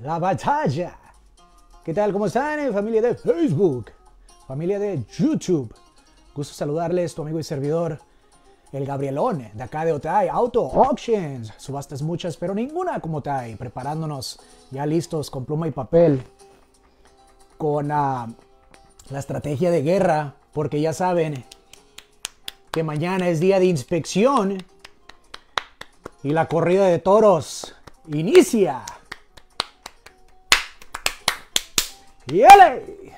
la batalla. ¿Qué tal? ¿Cómo están? Eh, familia de Facebook, familia de YouTube. Gusto saludarles, tu amigo y servidor, el Gabrielón, de acá de Otay. Auto Auctions, subastas muchas, pero ninguna como otai Preparándonos, ya listos, con pluma y papel, con ah, la estrategia de guerra, porque ya saben que mañana es día de inspección y la corrida de toros inicia. ¡Yale!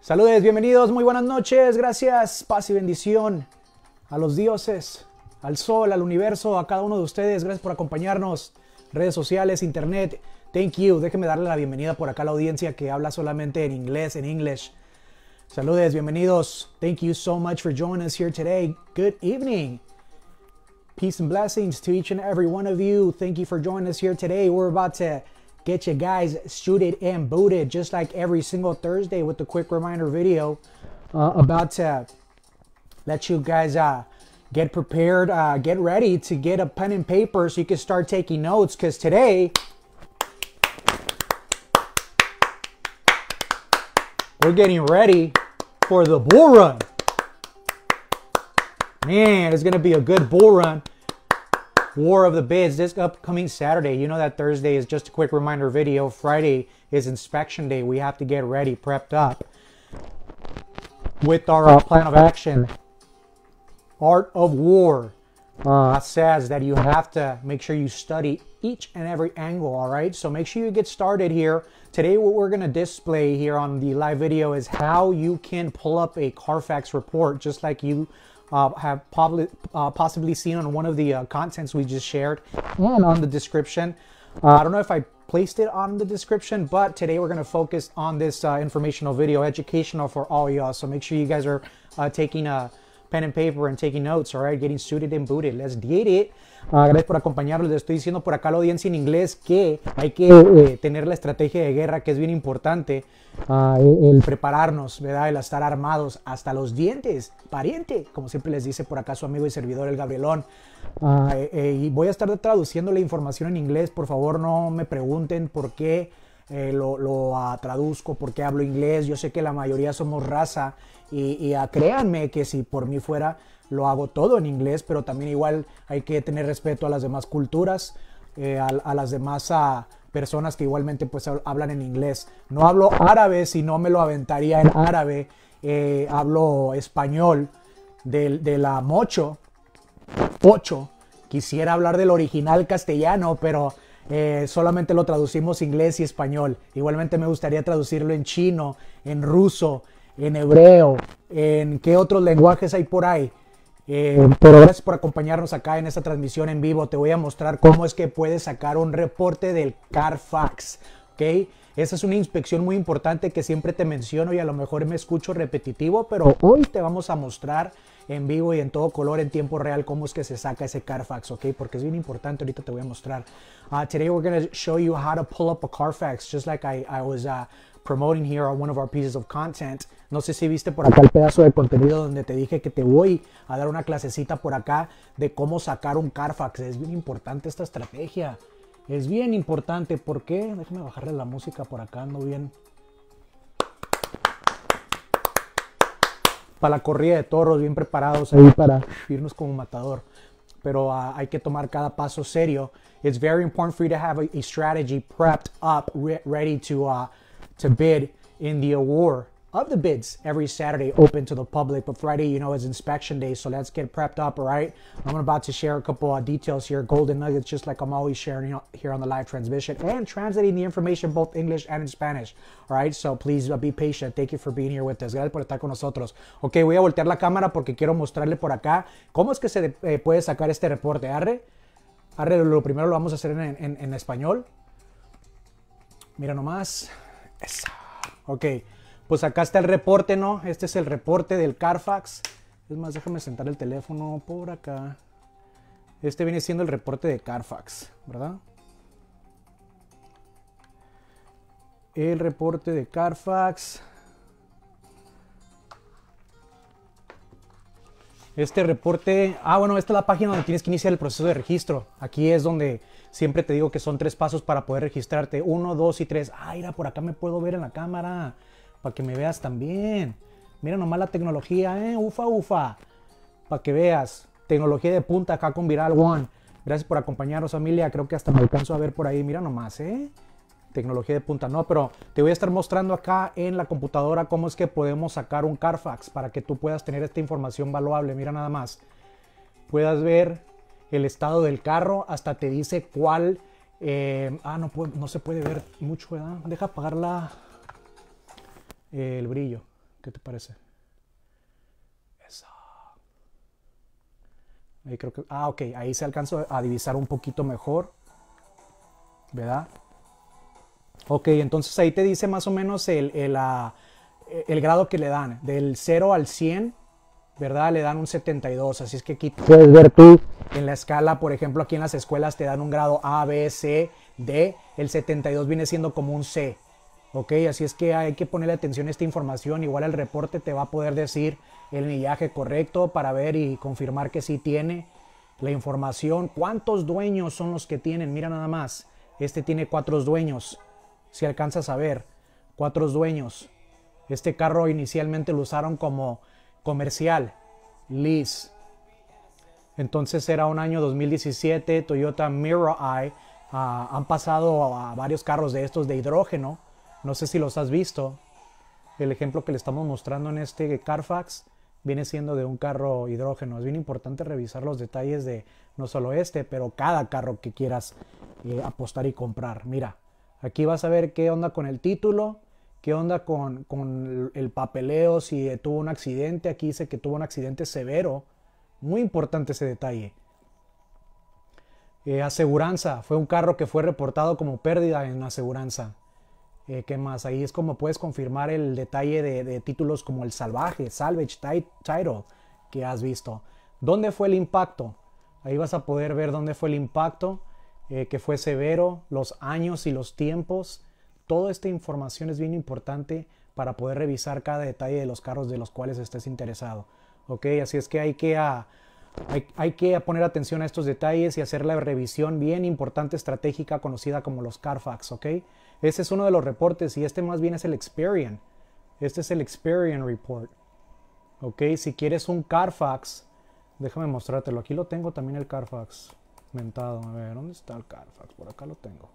Saludes, bienvenidos, muy buenas noches, gracias, paz y bendición a los dioses, al sol, al universo, a cada uno de ustedes, gracias por acompañarnos, redes sociales, internet, thank you, déjenme darle la bienvenida por acá a la audiencia que habla solamente en inglés, en English. Saludes, bienvenidos, thank you so much for joining us here today, good evening. Peace and blessings to each and every one of you. Thank you for joining us here today. We're about to Get your guys suited and booted just like every single Thursday with the quick reminder video. Uh, about to let you guys uh, get prepared, uh, get ready to get a pen and paper so you can start taking notes because today we're getting ready for the bull run. Man, it's going to be a good bull run. War of the Bids this upcoming Saturday. You know that Thursday is just a quick reminder video. Friday is inspection day. We have to get ready, prepped up with our uh, plan of action. Art of War uh, says that you have to make sure you study each and every angle, all right? So make sure you get started here. Today, what we're gonna display here on the live video is how you can pull up a Carfax report just like you uh, have probably, uh, possibly seen on one of the uh, contents we just shared and on the description. Uh, I don't know if I placed it on the description, but today we're going to focus on this uh, informational video, educational for all y'all. So make sure you guys are uh, taking a pen and paper and taking notes, all right? Getting suited and booted. Let's get it. Ah, gracias por acompañarnos. Les estoy diciendo por acá a la audiencia en inglés que hay que eh, tener la estrategia de guerra, que es bien importante. Ah, el, prepararnos, ¿verdad? El estar armados hasta los dientes, pariente, como siempre les dice por acá su amigo y servidor, el Gabrielón. Ah, eh, eh, y voy a estar traduciendo la información en inglés. Por favor, no me pregunten por qué. Eh, lo, ah, traduzco, porque hablo inglés. Yo sé que la mayoría somos raza y, ah, créanme que si por mí fuera, lo hago todo en inglés, pero también igual hay que tener respeto a las demás culturas, eh, a, las demás ah, personas que igualmente pues hablan en inglés. No hablo árabe, si no me lo aventaría en árabe. Eh, hablo español de, de la mocho, pocho. Quisiera hablar del original castellano, pero eh, solamente lo traducimos inglés y español. Igualmente me gustaría traducirlo en chino, en ruso, en hebreo, en qué otros lenguajes hay por ahí. Eh, pero gracias por acompañarnos acá en esta transmisión en vivo. Te voy a mostrar cómo es que puedes sacar un reporte del Carfax. ¿ok? Esa es una inspección muy importante que siempre te menciono y a lo mejor me escucho repetitivo, pero oh, oh. hoy te vamos a mostrar en vivo y en todo color, en tiempo real, cómo es que se saca ese Carfax, ¿ok? Porque es bien importante, ahorita te voy a mostrar. Ah, today we're going to show you how to pull up a Carfax, just like I, was uh, promoting here on one of our pieces of content. No sé si viste por acá el pedazo de contenido donde te dije que te voy a dar una clasecita por acá de cómo sacar un Carfax. Es bien importante esta estrategia. Es bien importante. ¿Por qué? Déjame bajarle la música por acá, no bien para la corrida de toros, bien preparados ahí para irnos como matador. Pero ah, hay que tomar cada paso serio. Es very important for you to have a, strategy prepped up, ready to, ah, to bid in the award. of the bids every Saturday open to the public. But Friday, you know, is inspection day, so let's get prepped up, all right? I'm about to share a couple of details here, golden nuggets, just like I'm always sharing here on the live transmission and translating the information both English and in Spanish, all right? So please uh, be patient. Thank you for being here with us. Gracias por estar con nosotros. Ok, voy a voltear la cámara porque quiero mostrarle por acá cómo es que se eh, puede sacar este reporte. Arre, arre, lo primero lo vamos a hacer en, en, en español. Mira nomás. Eso. Ok. pues acá está el reporte, ¿no? Este es el reporte del Carfax. Es más, déjame sentar el teléfono por acá. Este viene siendo el reporte de Carfax, ¿verdad? El reporte de Carfax. Este reporte, ah bueno, esta es la página donde tienes que iniciar el proceso de registro. Aquí es donde siempre te digo que son tres pasos para poder registrarte. Uno, dos y tres. Ah, mira, por acá me puedo ver en la cámara. Para que me veas también. Mira nomás la tecnología, ¿eh? Ufa, ufa. Para que veas. Tecnología de punta acá con Viral One. Gracias por acompañarnos, familia. Creo que hasta me alcanzo a ver por ahí. Mira nomás, ¿eh? Tecnología de punta. No, pero te voy a estar mostrando acá en la computadora cómo es que podemos sacar un Carfax para que tú puedas tener esta información valuable. Mira nada más. Puedas ver el estado del carro. Hasta te dice cuál... Eh, ah, no, no se puede ver mucho, Deja apagar la el brillo. ¿Qué te parece? Ahí creo Ah, ok. Ahí se alcanzó a divisar un poquito mejor. ¿Verdad? Ok, entonces ahí te dice más o menos el, el, ah, el grado que le dan. Del 0 al 100, ¿verdad? Le dan un 72. Así es que aquí puedes ver tú. En la escala, por ejemplo, aquí en las escuelas te dan un grado A, B, C, D. El 72 viene siendo como un C. ¿ok? Así es que hay que ponerle atención a esta información, igual el reporte te va a poder decir el millaje correcto para ver y confirmar que sí tiene la información. ¿Cuántos dueños son los que tienen? Mira nada más, este tiene cuatro dueños, si alcanzas a ver, cuatro dueños. Este carro inicialmente lo usaron como comercial, lease. Entonces era un año 2017, Toyota Mirror Eye. Ah, han pasado a varios carros de estos de hidrógeno no sé si los has visto. El ejemplo que le estamos mostrando en este Carfax viene siendo de un carro hidrógeno. Es bien importante revisar los detalles de no solo este, pero cada carro que quieras eh, apostar y comprar. Mira, aquí vas a ver qué onda con el título, qué onda con, el papeleo, si tuvo un accidente. Aquí dice que tuvo un accidente severo. Muy importante ese detalle. Eh, aseguranza. Fue un carro que fue reportado como pérdida en aseguranza. Eh, ¿Qué más? Ahí es como puedes confirmar el detalle de, títulos como El Salvaje, Salvage, Title, que has visto. ¿Dónde fue el impacto? Ahí vas a poder ver dónde fue el impacto, eh, que fue severo, los años y los tiempos. Toda esta información es bien importante para poder revisar cada detalle de los carros de los cuales estés interesado. Así es que hay que, ah, hay que poner atención a estos detalles y hacer la revisión bien importante estratégica conocida como los Carfax. ¿Ok? Ese es uno de los reportes y este más bien es el Experian. Este es el Experian Report. Ok, si quieres un Carfax, déjame mostrártelo. Aquí lo tengo también el Carfax mentado. A ver, ¿dónde está el Carfax? Por acá lo tengo.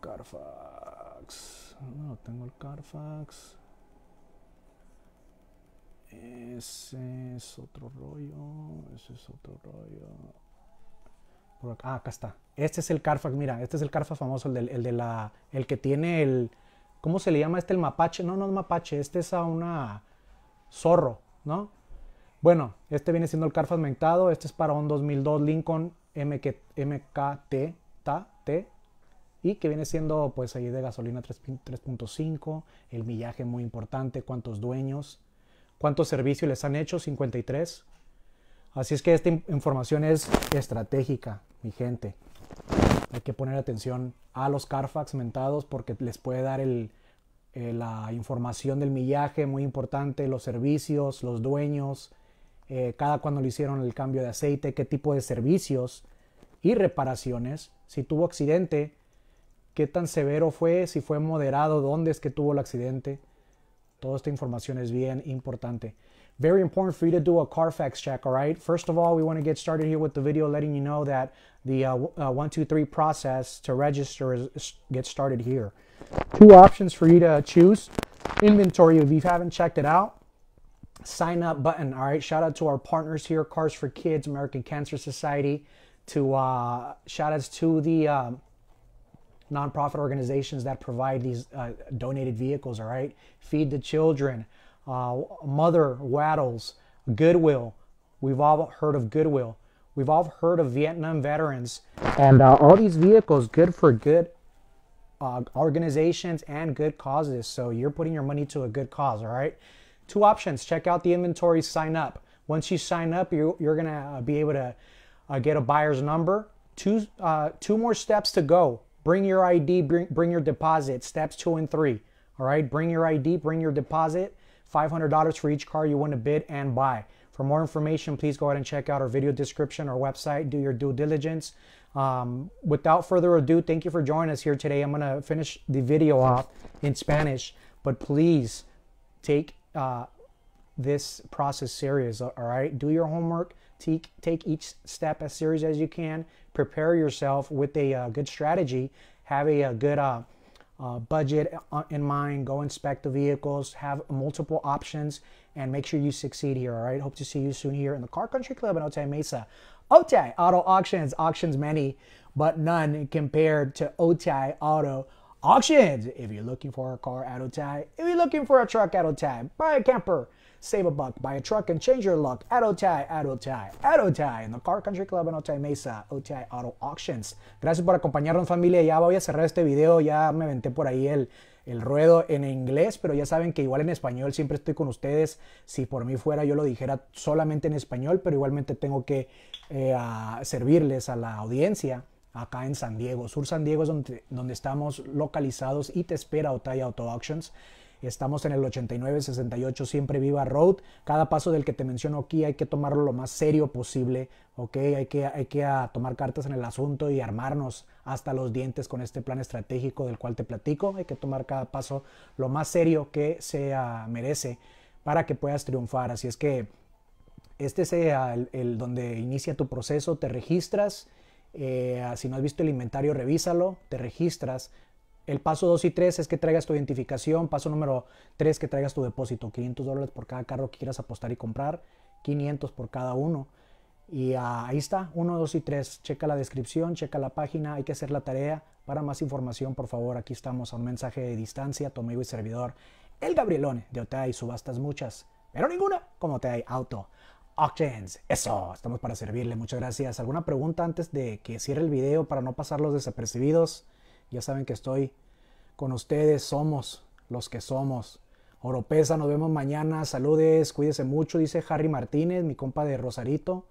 Carfax. No tengo el Carfax. Ese es otro rollo. Ese es otro rollo acá, ah, acá está. Este es el Carfax, mira, este es el Carfax famoso, el, del, el de la, el que tiene el, ¿cómo se le llama este? El mapache, no, no es mapache, este es a una zorro, ¿no? Bueno, este viene siendo el Carfax mentado, este es para un 2002 Lincoln MK, MKT, ta, y que viene siendo pues ahí de gasolina 3.5, el millaje muy importante, cuántos dueños, cuántos servicios les han hecho, 53, Así es que esta información es estratégica, mi gente. Hay que poner atención a los Carfax mentados porque les puede dar eh, la información del millaje muy importante, los servicios, los dueños, eh, cada cuando le hicieron el cambio de aceite, qué tipo de servicios y reparaciones, si tuvo accidente, qué tan severo fue, si fue moderado, dónde es que tuvo el accidente. Toda esta información es bien importante. Very important for you to do a Carfax check, all right? First of all, we want to get started here with the video letting you know that the uh, uh, 123 process to register is, get started here. Two options for you to choose. Inventory, if you haven't checked it out, sign up button, all right? Shout out to our partners here, Cars for Kids, American Cancer Society, to uh, shout outs to the um, nonprofit organizations that provide these uh, donated vehicles, all right? Feed the Children, uh, Mother, Waddles Goodwill. We've all heard of Goodwill. We've all heard of Vietnam veterans. And uh, all these vehicles, good for good uh, organizations and good causes. So you're putting your money to a good cause, all right? Two options check out the inventory, sign up. Once you sign up, you, you're going to uh, be able to uh, get a buyer's number. Two, uh, two more steps to go. Bring your ID, bring, bring your deposit, steps two and three. All right, bring your ID, bring your deposit. $500 for each car you want to bid and buy. For more information, please go ahead and check out our video description or website. Do your due diligence. Um, without further ado, thank you for joining us here today. I'm going to finish the video off in Spanish, but please take uh, this process serious, all right? Do your homework. Take, take each step as serious as you can. Prepare yourself with a uh, good strategy. Have a, a uh, good uh, uh, budget in mind, go inspect the vehicles, have multiple options, and make sure you succeed here, all right? Hope to see you soon here in the Car Country Club in Otay Mesa. Otay Auto Auctions, auctions many, but none compared to Otay Auto Auctions. If you're looking for a car at Otay, if you're looking for a truck at Otay, buy a camper, save a buck, buy a truck, and change your luck at OTI, at OTI, at OTI, en el Car Country Club en OTI Mesa, OTI Auto Auctions. Gracias por acompañarnos, familia. Ya voy a cerrar este video, ya me aventé por ahí el, el ruedo en inglés, pero ya saben que igual en español siempre estoy con ustedes. Si por mí fuera yo lo dijera solamente en español, pero igualmente tengo que eh, servirles a la audiencia acá en San Diego. Sur San Diego es donde, donde estamos localizados y te espera Otay Auto Auctions. Estamos en el 89 8968 Siempre Viva Road. Cada paso del que te menciono aquí hay que tomarlo lo más serio posible, ¿ok? Hay que, hay que ah, tomar cartas en el asunto y armarnos hasta los dientes con este plan estratégico del cual te platico. Hay que tomar cada paso lo más serio que se ah, merece para que puedas triunfar. Así es que este sea el, donde inicia tu proceso, te registras. Eh, ah, si no has visto el inventario, revísalo, te registras, el paso 2 y 3 es que traigas tu identificación. Paso número 3, que traigas tu depósito. 500 dólares por cada carro que quieras apostar y comprar. 500 por cada uno. Y ah, ahí está, 1, 2 y 3. Checa la descripción, checa la página, hay que hacer la tarea. Para más información, por favor, aquí estamos a un mensaje de distancia, tu amigo y servidor, el Gabrielone de otay subastas muchas, pero ninguna como te hay Auto. Auctions, eso, estamos para servirle, muchas gracias. ¿Alguna pregunta antes de que cierre el video para no pasarlos desapercibidos? Ya saben que estoy con ustedes, somos los que somos. Oropesa, nos vemos mañana. Saludes, cuídese mucho, dice Harry Martínez, mi compa de Rosarito.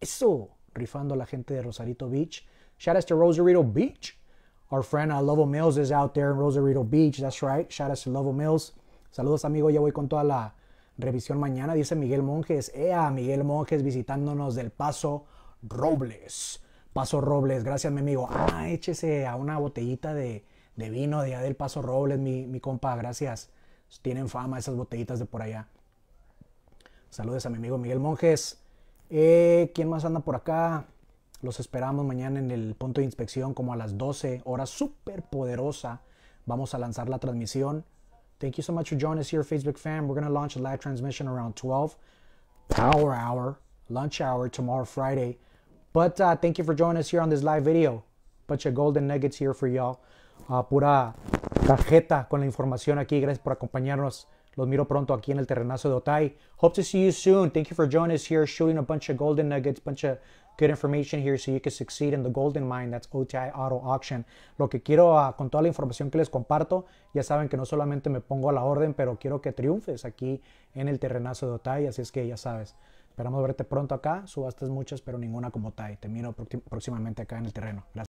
Eso, rifando la gente de Rosarito Beach. Shout out to Rosarito Beach. Our friend uh, Lovo Mills is out there in Rosarito Beach. That's right. Shout out to Lovo Mills. Saludos, amigo. Ya voy con toda la revisión mañana, dice Miguel Monjes. Ea, Miguel Monjes visitándonos del Paso Robles. Paso Robles. Gracias, mi amigo. Ah, échese a una botellita de, vino de Adel Paso Robles, mi, mi compa. Gracias. Tienen fama esas botellitas de por allá. Saludos a mi amigo Miguel Monjes. Eh, ¿Quién más anda por acá? Los esperamos mañana en el punto de inspección como a las 12, hora súper poderosa. Vamos a lanzar la transmisión. Thank you so much for joining us here, Facebook fam. We're going to launch a live transmission around 12, power hour, lunch hour tomorrow, Friday. But uh, thank you for joining us here on this live video. Bunch of golden nuggets here for y'all. Uh, pura tarjeta con la información aquí. Gracias por acompañarnos. Los miro pronto aquí en el terrenazo de Otay. Hope to see you soon. Thank you for joining us here, shooting a bunch of golden nuggets, bunch of good information here so you can succeed in the golden mine. That's OTI Auto Auction. Lo que quiero uh, con toda la información que les comparto, ya saben que no solamente me pongo a la orden, pero quiero que triunfes aquí en el terrenazo de Otay. Así es que ya sabes. Esperamos verte pronto acá. Subastas muchas, pero ninguna como Tai. Te miro próximamente acá en el terreno.